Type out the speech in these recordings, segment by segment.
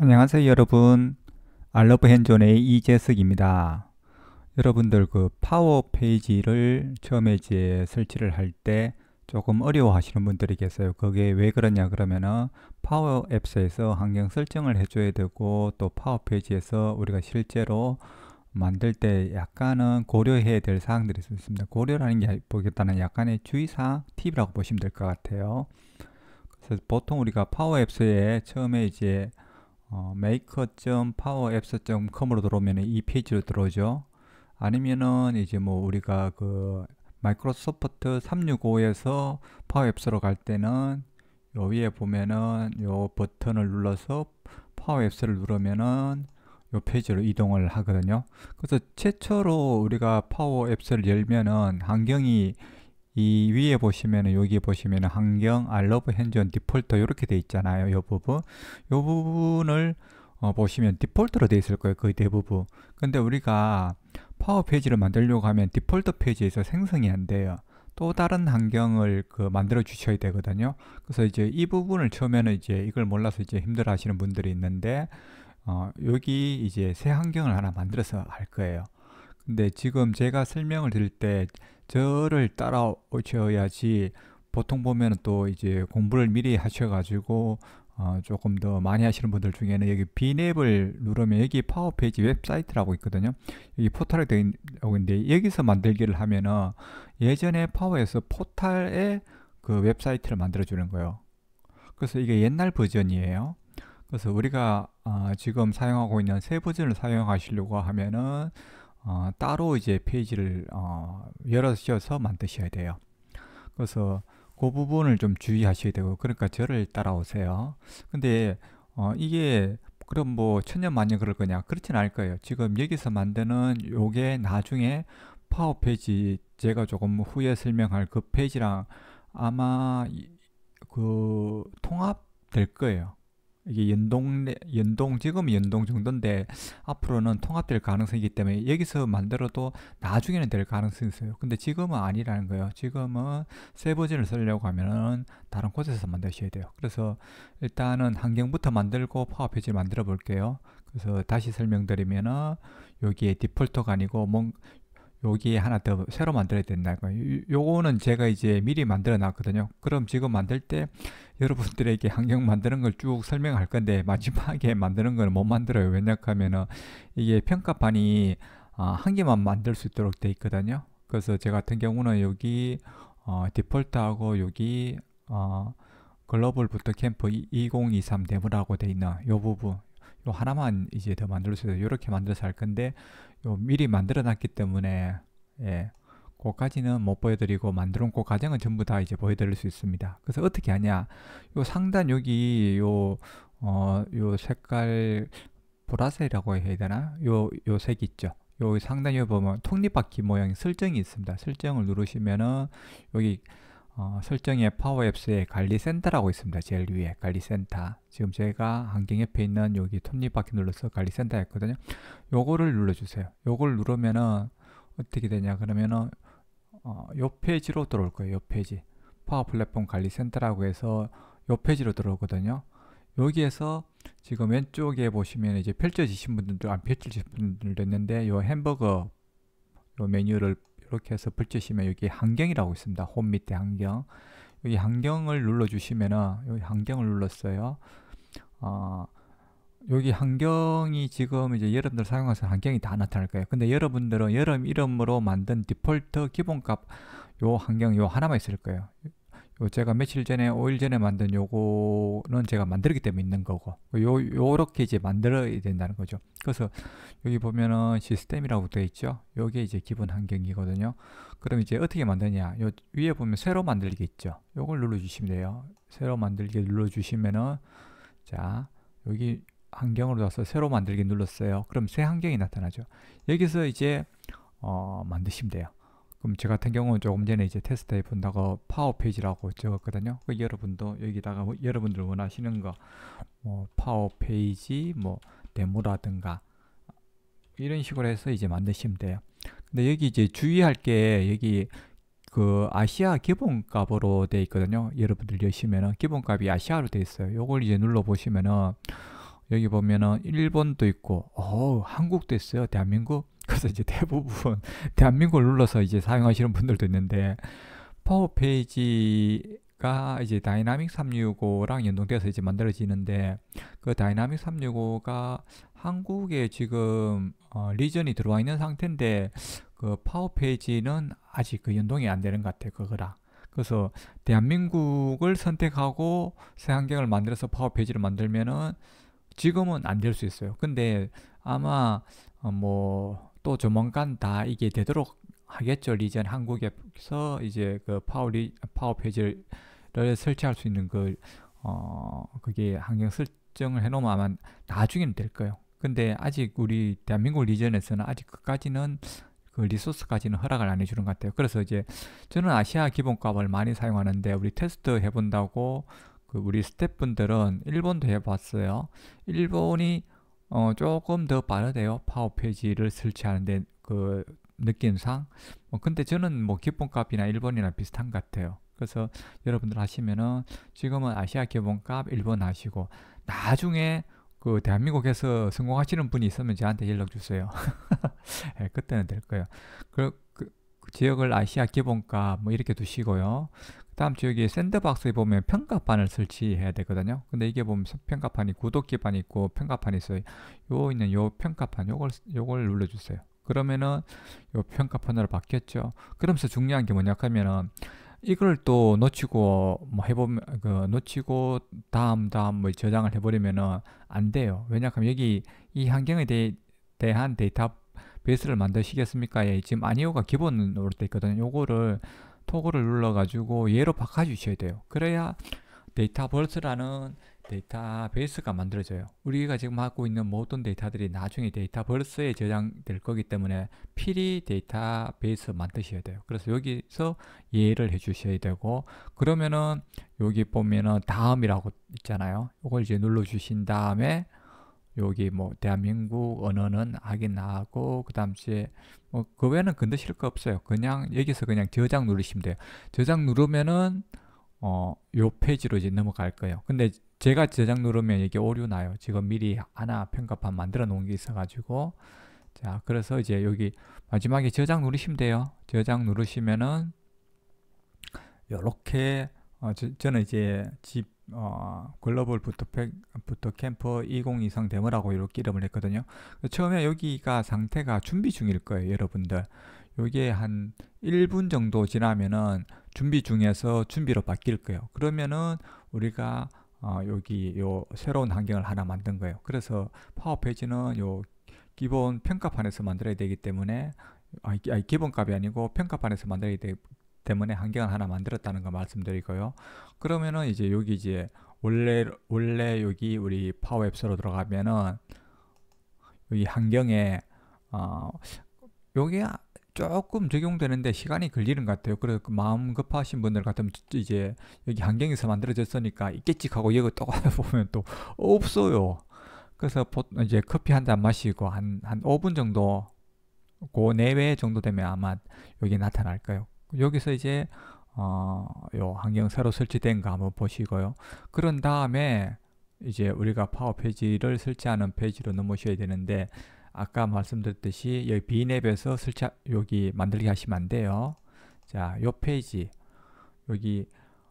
안녕하세요 여러분 알러브 핸존의 이재석입니다 여러분들 그 파워 페이지를 처음에 이제 설치를 할 때 조금 어려워 하시는 분들이 계세요 그게 왜 그러냐 그러면은 파워 앱스에서 환경 설정을 해줘야 되고 또 파워 페이지에서 우리가 실제로 만들 때 약간은 고려해야 될 사항들이 있습니다 고려라는 게 보겠다는 약간의 주의사항 팁이라고 보시면 될 것 같아요 그래서 보통 우리가 파워 앱스에 처음에 이제 어, maker.powerapps.com으로 들어오면 이 페이지로 들어오죠. 아니면은 이제 뭐 우리가 그 마이크로소프트 365에서 파워앱스로 갈 때는 요 위에 보면은 요 버튼을 눌러서 파워앱스를 누르면은 요 페이지로 이동을 하거든요. 그래서 최초로 우리가 파워앱스를 열면은 환경이 이 위에 보시면은 여기 보시면은 환경 알러브 핸즈온 디폴트 이렇게 돼 있잖아요. 이 부분. 이 부분을 어, 보시면 디폴트로 돼 있을 거예요. 거의 대부분. 근데 우리가 파워 페이지를 만들려고 하면 디폴트 페이지에서 생성이 안 돼요. 또 다른 환경을 그 만들어 주셔야 되거든요. 그래서 이제 이 부분을 처음에는 이제 이걸 몰라서 이제 힘들어 하시는 분들이 있는데 어, 여기 이제 새 환경을 하나 만들어서 할 거예요. 네, 지금 제가 설명을 드릴 때 저를 따라오셔야지 보통 보면 또 이제 공부를 미리 하셔가지고 어, 조금 더 많이 하시는 분들 중에는 여기 비앱을 누르면 여기 파워페이지 웹사이트라고 있거든요. 여기 포탈에 되어 있는데 여기서 만들기를 하면은 예전에 파워에서 포탈에 그 웹사이트를 만들어주는 거예요. 그래서 이게 옛날 버전이에요. 그래서 우리가 어, 지금 사용하고 있는 새 버전을 사용하시려고 하면은 어, 따로 이제 페이지를 어, 열어셔서 만드셔야 돼요. 그래서 그 부분을 좀 주의하셔야 되고 그러니까 저를 따라오세요. 근데 어, 이게 그럼 뭐 천년만년 그럴 거냐? 그렇진 않을 거예요. 지금 여기서 만드는 요게 나중에 파워 페이지 제가 조금 후에 설명할 그 페이지랑 아마 그 통합될 거예요. 이게 연동 연동 지금 연동 정도인데 앞으로는 통합될 가능성이기 때문에 여기서 만들어도 나중에는 될 가능성이 있어요. 근데 지금은 아니라는 거예요. 지금은 새 버전을 쓰려고 하면은 다른 곳에서 만드셔야 돼요. 그래서 일단은 환경부터 만들고 파워 페이지를 만들어 볼게요. 그래서 다시 설명드리면은 여기에 디폴트가 아니고 뭔 여기에 하나 더 새로 만들어야 된다 요거는 제가 이제 미리 만들어 놨거든요 그럼 지금 만들 때 여러분들에게 환경 만드는 걸 쭉 설명할 건데 마지막에 만드는 걸 못 만들어요 왜냐하면 이게 평가판이 아, 한 개만 만들 수 있도록 돼 있거든요 그래서 제 같은 경우는 여기 어, 디폴트하고 여기 어, 글로벌 부터캠프 2023 데모라고 돼 있는 요 부분 요 하나만 이제 더 만들 수 있어요 이렇게 만들어서 할 건데 요 미리 만들어 놨기 때문에 예. 그까지는 못 보여드리고 만들어 놓고 과정은 전부 다 이제 보여드릴 수 있습니다. 그래서 어떻게 하냐? 요 상단 여기 요, 어, 요 색깔 보라색이라고 해야 되나? 요, 요 색 있죠? 요 상단 여 보면 톱니바퀴 모양 설정이 있습니다. 설정을 누르시면은 여기 어, 설정에 파워앱스의 관리센터라고 있습니다. 제일 위에 관리센터. 지금 제가 안경 옆에 있는 여기 톱니바퀴 눌러서 관리센터했거든요 요거를 눌러주세요. 요걸 누르면은 어떻게 되냐 그러면은 어, 요 페이지로 들어올 거예요. 요 페이지. 파워 플랫폼 관리센터라고 해서 요 페이지로 들어오거든요. 여기에서 지금 왼쪽에 보시면 이제 펼쳐지신 분들도 안 펼쳐지신 분들도 있는데 요 햄버거 요 메뉴를 이렇게 해서 붙이시면 여기 환경이라고 있습니다. 홈 밑에 환경. 여기 환경을 눌러주시면 여기 환경을 눌렀어요. 어, 여기 환경이 지금 이제 여러분들 사용하시는 환경이 다 나타날 거예요. 근데 여러분들은 여름 이름으로 만든 디폴트 기본값 요 환경 요 하나만 있을 거예요. 어, 제가 며칠 전에 5일 전에 만든 요거는 제가 만들기 때문에 있는 거고 요 요렇게 이제 만들어야 된다는 거죠 그래서 여기 보면은 시스템이라고 되어 있죠 요게 이제 기본 환경이거든요 그럼 이제 어떻게 만드냐 요 위에 보면 새로 만들기 있죠 요걸 눌러 주시면 돼요 새로 만들기 눌러 주시면은 자 여기 환경으로 와서 새로 만들기 눌렀어요 그럼 새 환경이 나타나죠 여기서 이제 어, 만드시면 돼요 그럼 제 같은 경우는 조금 전에 이제 테스트해 본다고 파워 페이지라고 적었거든요. 그 여러분도 여기다가 뭐 여러분들 원하시는 거, 뭐 파워 페이지, 뭐 데모라든가 이런 식으로 해서 이제 만드시면 돼요. 근데 여기 이제 주의할 게 여기 그 아시아 기본값으로 되어 있거든요. 여러분들 여시면은 기본값이 아시아로 되어 있어요. 요걸 이제 눌러 보시면은 여기 보면은 일본도 있고, 어 한국도 있어요. 대한민국. 그래서 이제 대부분 대한민국을 눌러서 이제 사용하시는 분들도 있는데 파워 페이지가 이제 다이나믹 365랑 연동돼서 이제 만들어지는데 그 다이나믹 365가 한국에 지금 어, 리전이 들어와 있는 상태인데 그 파워 페이지는 아직 그 연동이 안 되는 것 같아요 그거랑 그래서 대한민국을 선택하고 새 환경을 만들어서 파워 페이지를 만들면은 지금은 안 될 수 있어요 근데 아마 어, 뭐또 조만간 다 이게 되도록 하겠죠. 리젠 한국에서 이제 그 파워 리, 파워 페이지를 설치할 수 있는 그 어, 그게 환경 설정을 해 놓으면 아마 나중에는 될 거예요. 근데 아직 우리 대한민국 리전에서는 아직 그까지는 그 리소스까지는 허락을 안 해주는 것 같아요. 그래서 이제 저는 아시아 기본값을 많이 사용하는데 우리 테스트 해본다고 그 우리 스태프분들은 일본도 해봤어요. 일본이 어, 조금 더 빠르대요. 파워 페이지를 설치하는데 그 느낌상. 뭐 근데 저는 뭐 기본값이나 일본이나 비슷한 것 같아요. 그래서 여러분들 하시면은 지금은 아시아 기본값 일본 하시고 나중에 그 대한민국에서 성공하시는 분이 있으면 저한테 연락 주세요. 네, 그때는 될 거예요. 그, 그, 그, 지역을 아시아 기본값 뭐 이렇게 두시고요. 다음 주 여기 샌드박스에 보면 평가판을 설치해야 되거든요. 근데 이게 보면 평가판이 구독기반이 있고 평가판이 있어요. 요 있는 요 평가판 요걸 요걸 눌러주세요. 그러면은 요 평가판으로 바뀌었죠. 그러면서 중요한 게 뭐냐 하면은 이걸 또 놓치고 뭐 해보면 그 놓치고 다음 다음 뭐 저장을 해버리면은 안 돼요. 왜냐하면 여기 이 환경에 대, 한 데이터 베이스를 만드시겠습니까? 예, 지금 아니오가 기본으로 돼 있거든요. 요거를 토글을 눌러가지고 얘로 바꿔주셔야 돼요. 그래야 데이터버스라는 데이터베이스가 만들어져요. 우리가 지금 하고 있는 모든 데이터들이 나중에 데이터버스에 저장될 거기 때문에 필히 데이터베이스 만드셔야 돼요. 그래서 여기서 예를 해주셔야 되고 그러면은 여기 보면은 다음이라고 있잖아요. 이걸 이제 눌러주신 다음에 여기 뭐 대한민국 언어는 하긴 나하고 그당시에 뭐 그 외에는 건드실 거 없어요. 그냥 여기서 그냥 저장 누르시면 돼요. 저장 누르면은 어, 요 페이지로 이제 넘어갈 거예요. 근데 제가 저장 누르면 이게 오류 나요. 지금 미리 하나 평가판 만들어 놓은 게 있어가지고 자 그래서 이제 여기 마지막에 저장 누르시면 돼요. 저장 누르시면은 요렇게 어, 저, 저, 는 이제 집 어, 글로벌 부터팩, 부터캠퍼 2020 데모라고 이렇게 이름을 했거든요. 처음에 여기가 상태가 준비 중일 거예요, 여러분들. 요게 한 1분 정도 지나면은 준비 중에서 준비로 바뀔 거예요. 그러면은 우리가 어, 여기 요 새로운 환경을 하나 만든 거예요. 그래서 파워 페이지는 요 기본 평가판에서 만들어야 되기 때문에 아 기본값이 아니고 평가판에서 만들어야 되기 때문에 환경을 하나 만들었다는 거 말씀드리고요. 그러면은 이제 여기 이제 원래 원래 여기 우리 파워앱스로 들어가면은 여기 환경에 어 여기 조금 적용되는데 시간이 걸리는 것 같아요. 그래서 그 마음 급하신 분들 같으면 이제 여기 환경에서 만들어졌으니까 있겠지 하고 이거 또 보면 또 없어요. 그래서 이제 커피 한 잔 마시고 한, 한 5분 정도, 그 내외 네 정도 되면 아마 여기 나타날 거예요. 여기서 이제 어요 환경 새로 설치된 거 한번 보시고요. 그런 다음에 이제 우리가 파워 페이지를 설치하는 페이지로 넘어오셔야 되는데 아까 말씀드렸듯이 여기 비인앱에서 설치 여기 만들기 하시면 안 돼요. 자, 요 페이지 여기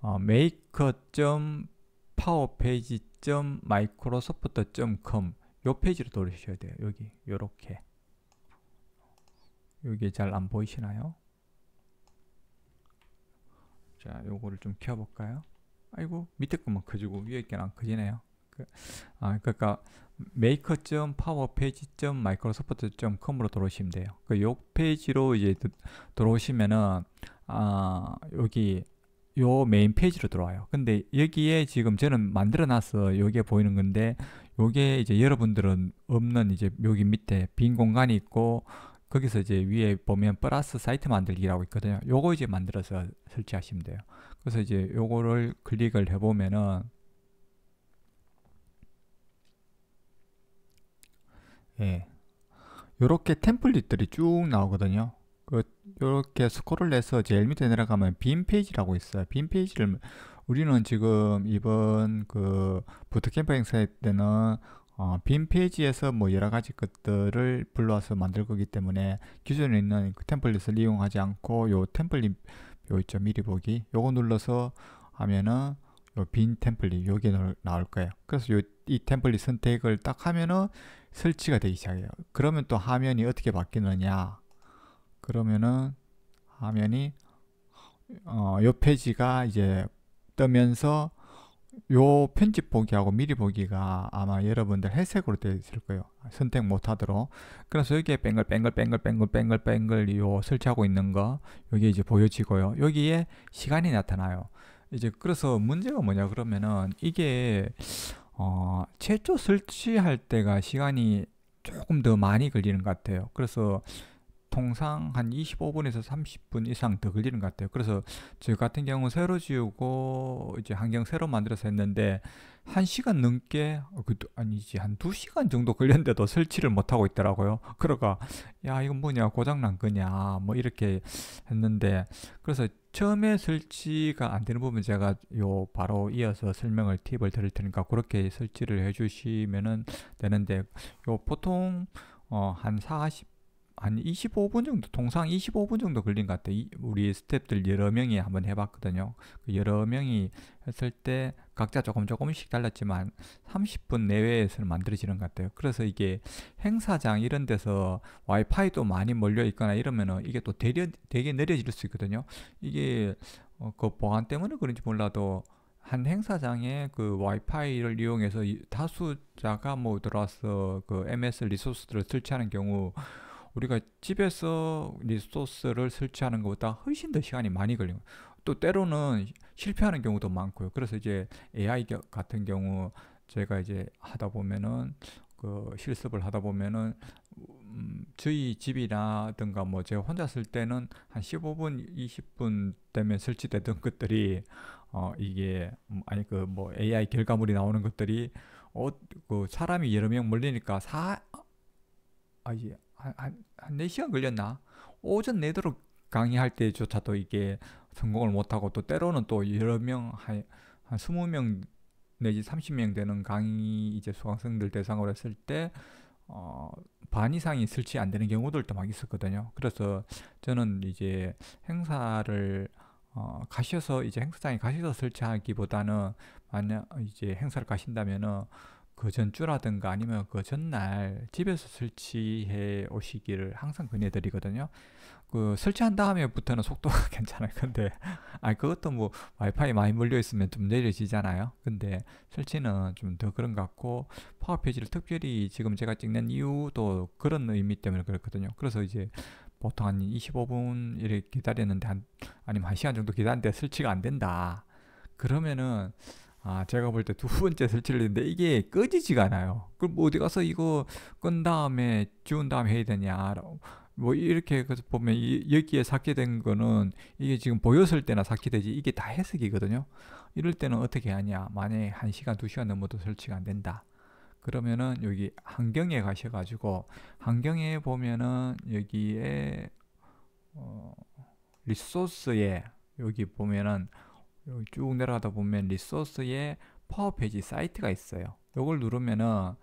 어, maker.powerpage.microsoft.com 요 페이지로 돌리셔야 돼요. 여기 요렇게 여기 잘 안 보이시나요? 자 요거를 좀 키워볼까요 아이고 밑에 것만 커지고 위에 게는 안 커지네요 그, 아 그러니까 메이커점 파워페이지점 마이크로소프트점 컴으로 들어오시면 돼요 그 요 페이지로 이제 들어오시면은 아 여기 요 메인 페이지로 들어와요 근데 여기에 지금 저는 만들어 놨어 여기 보이는 건데 요게 이제 여러분들은 없는 이제 여기 밑에 빈 공간이 있고 거기서 이제 위에 보면 플러스 사이트 만들기라고 있거든요. 요거 이제 만들어서 설치하시면 돼요. 그래서 이제 요거를 클릭을 해보면은 예. 요렇게 템플릿들이 쭉 나오거든요. 그 요렇게 스크롤 해서 제일 밑에 내려가면 빈 페이지라고 있어요. 빈 페이지를 우리는 지금 이번 그 부트캠프 행사 때는 어, 빈 페이지에서 뭐 여러 가지 것들을 불러와서 만들 거기 때문에 기존에 있는 그 템플릿을 이용하지 않고 요 템플릿 요 있죠 미리 보기 요거 눌러서 하면은 요 빈 템플릿 요게 나올 거예요 그래서 요 이 템플릿 선택을 딱 하면은 설치가 되기 시작해요 그러면 또 화면이 어떻게 바뀌느냐 그러면은 화면이 어, 요 페이지가 이제 뜨면서 요 편집 보기하고 미리 보기가 아마 여러분들 회색으로 되어 있을 거예요. 선택 못 하도록. 그래서 여기에 뺑글뺑글뺑글뺑글뺑글 뱅글 요 설치하고 있는 거 여기 이제 보여지고요. 여기에 시간이 나타나요. 이제 그래서 문제가 뭐냐 그러면은 이게 어 최초 설치할 때가 시간이 조금 더 많이 걸리는 것 같아요. 그래서 통상 한 25분에서 30분 이상 더 걸리는 것 같아요. 그래서 저 같은 경우 새로 지우고 이제 환경 새로 만들어서 했는데 1시간 넘게 어, 그 아니지 한 2시간 정도 걸렸는데도 설치를 못 하고 있더라고요. 그러니까 야 이건 뭐냐 고장 난 거냐 뭐 이렇게 했는데 그래서 처음에 설치가 안 되는 부분 제가 요 바로 이어서 설명을 팁을 드릴 테니까 그렇게 설치를 해주시면 되는데 요 보통 어한40 한 25분 정도, 통상 25분 정도 걸린 것 같아요. 우리 스탭들 여러 명이 한번 해봤거든요. 그 여러 명이 했을 때 각자 조금 조금씩 달랐지만 30분 내외에서 만들어지는 것 같아요. 그래서 이게 행사장 이런 데서 와이파이도 많이 몰려 있거나 이러면은 이게 또 되려, 되게 느려질 수 있거든요. 이게 어, 그 보안 때문에 그런지 몰라도 한 행사장에 그 와이파이를 이용해서 다수자가 뭐 들어와서 그 MS 리소스들을 설치하는 경우 우리가 집에서 리소스를 설치하는 것보다 훨씬 더 시간이 많이 걸려요. 또 때로는 실패하는 경우도 많고요. 그래서 이제 AI 같은 경우 제가 이제 하다 보면은 그 실습을 하다 보면은 음 저희 집이라든가 뭐 제가 혼자 쓸 때는 한 15분, 20분 되면 설치되던 것들이 어 이게 음, 아니 그 뭐 AI 결과물이 나오는 것들이 어 그 사람이 여러 명 몰리니까 사 아, 예. 한, 한 4시간 걸렸나? 오전 내도록 네 강의할 때조차도 이게 성공을 못하고 또 때로는 또 여러 명, 한, 한 20명 내지 30명 되는 강의 이제 수강생들 대상으로 했을 때, 어, 반 이상이 설치 안 되는 경우들도 막 있었거든요. 그래서 저는 이제 행사를 어, 가셔서 이제 행사장에 가셔서 설치하기보다는 만약 이제 행사를 가신다면은 그 전주라든가 아니면 그 전날 집에서 설치해 오시기를 항상 권해드리거든요. 그 설치한 다음에부터는 속도가 괜찮아요. 근데 아 그것도 뭐 와이파이 많이 몰려 있으면 좀 내려지잖아요. 근데 설치는 좀 더 그런 것 같고 파워 페이지를 특별히 지금 제가 찍는 이유도 그런 의미 때문에 그렇거든요. 그래서 이제 보통 한 25분 이렇게 기다렸는데 한 아니면 1시간 정도 기다렸는데 설치가 안 된다. 그러면은 아, 제가 볼 때 두 번째 설치를했는데 이게 꺼지지가 않아요. 그럼 뭐 어디 가서 이거 끈 다음에 지운 다음에 해야 되냐? 뭐 이렇게 보면 이, 여기에 삭제된 거는 이게 지금 보였을 때나 삭제되지 이게 다 해석이거든요. 이럴 때는 어떻게 하냐? 만약에 1시간, 2시간 넘어도 설치가 안 된다. 그러면은 여기 환경에 가셔 가지고 환경에 보면은 여기에 어, 리소스에 여기 보면은 여기 쭉 내려가다 보면 리소스에 파워 페이지 사이트가 있어요. 이걸 누르면은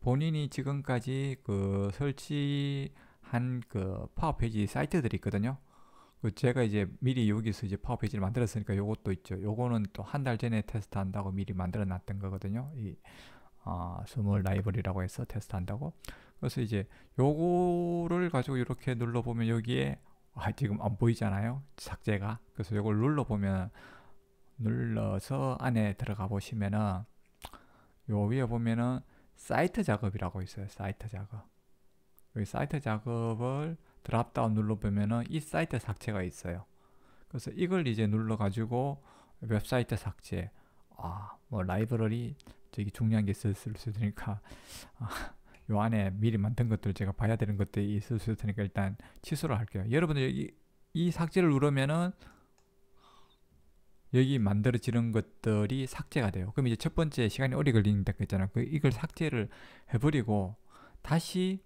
본인이 지금까지 그 설치한 그 파워 페이지 사이트들이 있거든요. 그 제가 이제 미리 여기서 이제 파워 페이지를 만들었으니까 요것도 있죠. 요거는 또 한 달 전에 테스트한다고 미리 만들어 놨던 거거든요. 이 아, 스몰 라이벌이라고 해서 테스트한다고. 그래서 이제 요거를 가지고 이렇게 눌러보면 여기에 아, 지금 안 보이잖아요. 삭제가. 그래서 요걸 눌러보면 눌러서 안에 들어가 보시면은 요 위에 보면은 사이트 작업이라고 있어요. 사이트 작업. 여기 사이트 작업을 드랍다운 눌러보면은 이 사이트 삭제가 있어요. 그래서 이걸 이제 눌러가지고 웹사이트 삭제. 아, 뭐 라이브러리 저기 중요한 게 있을 수 있으니까 아, 요 안에 미리 만든 것들 제가 봐야 되는 것들이 있을 수 있으니까 일단 취소를 할게요. 여러분들 이, 이 삭제를 누르면은 여기 만들어지는 것들이 삭제가 돼요. 그럼 이제 첫 번째 시간이 오래 걸린다 그랬잖아. 그 이걸 삭제를 해버리고 다시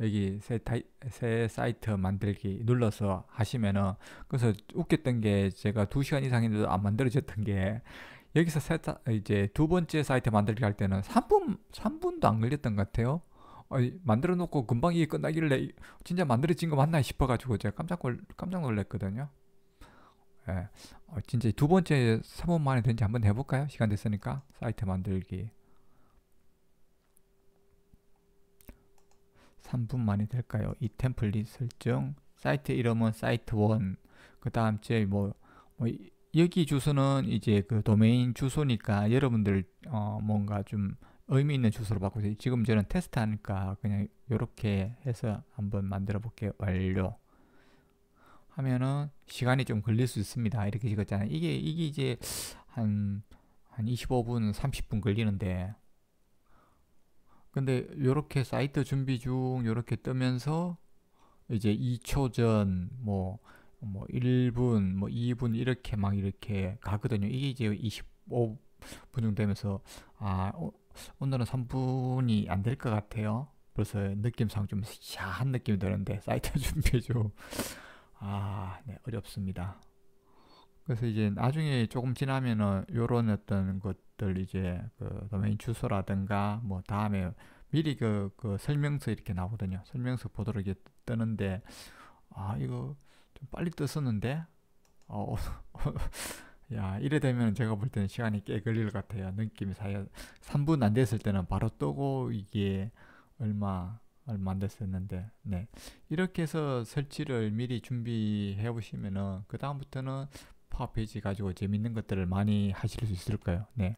여기 새, 타이, 새 사이트 만들기 눌러서 하시면은 그래서 웃겼던 게 제가 2시간 이상인데도 안 만들어졌던 게 여기서 새, 이제 두 번째 사이트 만들기 할 때는 3분 3분도 안 걸렸던 것 같아요. 만들어 놓고 금방 이게 끝나길래 진짜 만들어진 거 맞나 싶어 가지고 제가 깜짝 깜짝 놀랐거든요. 예. 어, 진짜 두 번째 3분 만에 된지 한번 해볼까요? 시간 됐으니까 사이트 만들기 3분 만에 될까요? 이 템플릿 설정 사이트 이름은 사이트 1그 다음 주 뭐, 뭐 여기 주소는 이제 그 도메인 주소니까 여러분들 어, 뭔가 좀 의미 있는 주소로 바꾸세요. 지금 저는 테스트하니까 그냥 이렇게 해서 한번 만들어 볼게요. 완료. 하면은 시간이 좀 걸릴 수 있습니다. 이렇게 찍었잖아요 이게 이게 이제 한 한 25분, 30분 걸리는데 근데 요렇게 사이트 준비 중요렇게 뜨면서 이제 2초 전, 뭐, 뭐 1분, 뭐 2분 이렇게 막 이렇게 가거든요. 이게 이제 25분 정도 되면서, 아, 어, 오늘은 3분이 안 될 것 같아요. 벌써 느낌상 좀 샤한 느낌이 드는데, 사이트 준비 중. 아, 네, 어렵습니다. 그래서 이제 나중에 조금 지나면은 요런 어떤 것들 이제 그 도메인 주소라든가 뭐 다음에 미리 그, 그 설명서 이렇게 나오거든요. 설명서 보도록 이렇게 뜨는데 아, 이거 좀 빨리 떴었는데 어, 어 야, 이래 되면 제가 볼 때는 시간이 꽤 걸릴 것 같아요. 느낌이 사요. 3분 안 됐을 때는 바로 뜨고 이게 얼마 만들었는데 네. 이렇게 해서 설치를 미리 준비해 보시면은 그 다음부터는 파워페이지 가지고 재밌는 것들을 많이 하실 수 있을 거예요. 네.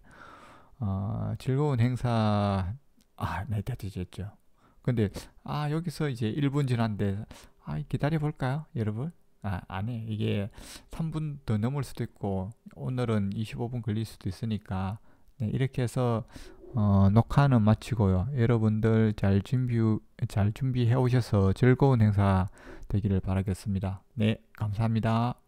어, 즐거운 행사 아, 네, 되셨죠. 근데 아, 여기서 이제 1분 지났는데 아, 기다려 볼까요, 여러분? 아, 안해. 이게 3분 더 넘을 수도 있고 오늘은 25분 걸릴 수도 있으니까 네, 이렇게 해서 어, 녹화는 마치고요. 여러분들 잘 준비 잘 준비해 오셔서 즐거운 행사 되기를 바라겠습니다. 네, 감사합니다.